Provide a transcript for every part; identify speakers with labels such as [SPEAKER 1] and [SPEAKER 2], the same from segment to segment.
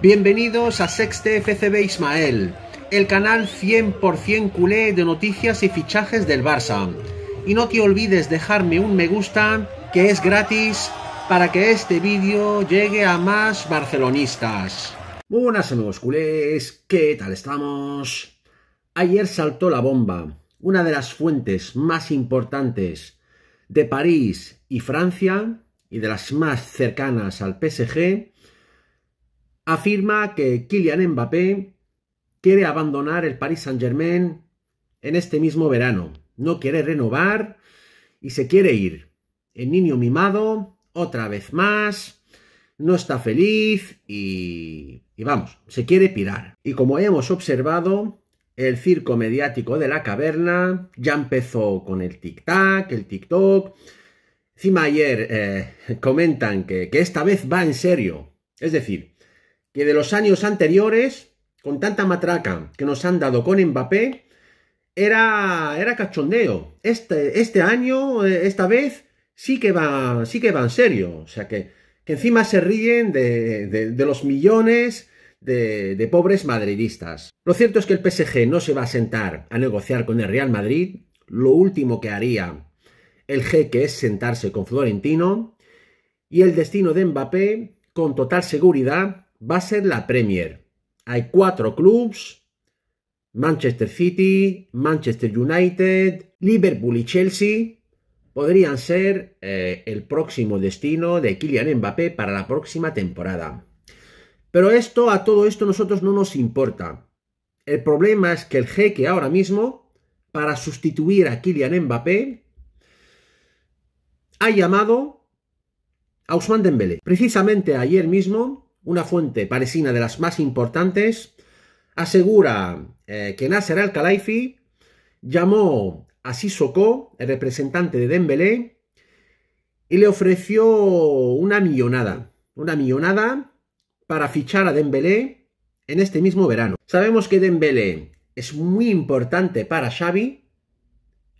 [SPEAKER 1] Bienvenidos a Sexte FCB Ismael, el canal 100% culé de noticias y fichajes del Barça. Y no te olvides dejarme un me gusta, que es gratis, para que este vídeo llegue a más barcelonistas. Buenas amigos culés, ¿qué tal estamos? Ayer saltó la bomba, una de las fuentes más importantes de París y Francia, y de las más cercanas al PSG, afirma que Kylian Mbappé quiere abandonar el Paris Saint-Germain en este mismo verano. No quiere renovar y se quiere ir. El niño mimado, otra vez más, no está feliz y, vamos, se quiere pirar. Y como hemos observado, el circo mediático de la caverna ya empezó con el tic-tac, el tic-toc. Encima ayer eh, comentan que, que esta vez va en serio. Es decir, que de los años anteriores, con tanta matraca que nos han dado con Mbappé, era, era cachondeo. Este, este año, eh, esta vez, sí que, va, que va en serio. O sea que, encima se ríen de, los millones de, pobres madridistas. Lo cierto es que el PSG no se va a sentar a negociar con el Real Madrid. Lo último que haría el que es sentarse con Florentino. Y el destino de Mbappé, con total seguridad, va a ser la Premier. Hay cuatro clubes, Manchester City, Manchester United, Liverpool y Chelsea, podrían ser eh, el próximo destino de Kylian Mbappé para la próxima temporada. Pero esto, a todo esto, nosotros no nos importa. El problema es que el jeque ahora mismo, para sustituir a Kylian Mbappé, ha llamado a Ousmane Dembélé. Precisamente ayer mismo una fuente paresina de las más importantes, asegura eh, que Nasser Al-Khelaifi llamó a Sissoko, el representante de Dembélé, y le ofreció una millonada, una millonada para fichar a Dembélé en este mismo verano. Sabemos que Dembélé es muy importante para Xavi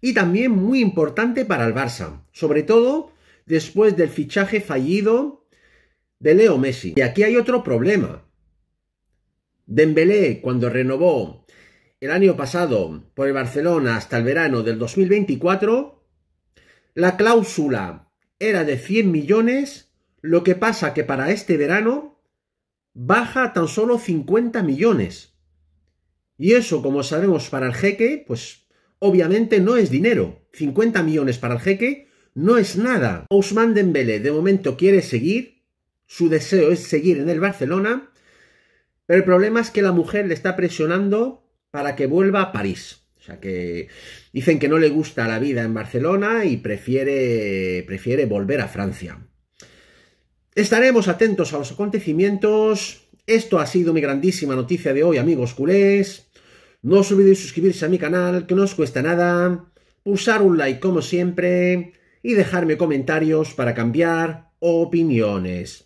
[SPEAKER 1] y también muy importante para el Barça, sobre todo después del fichaje fallido de Leo Messi. Y aquí hay otro problema. Dembélé, cuando renovó el año pasado por el Barcelona hasta el verano del 2024, la cláusula era de 100 millones, lo que pasa que para este verano baja tan solo 50 millones. Y eso, como sabemos, para el jeque, pues obviamente no es dinero. 50 millones para el jeque no es nada. Ousmane Dembélé de momento quiere seguir su deseo es seguir en el Barcelona, pero el problema es que la mujer le está presionando para que vuelva a París. O sea que dicen que no le gusta la vida en Barcelona y prefiere, volver a Francia. Estaremos atentos a los acontecimientos. Esto ha sido mi grandísima noticia de hoy, amigos culés. No os olvidéis suscribirse a mi canal, que no os cuesta nada. Pulsar un like como siempre y dejarme comentarios para cambiar opiniones.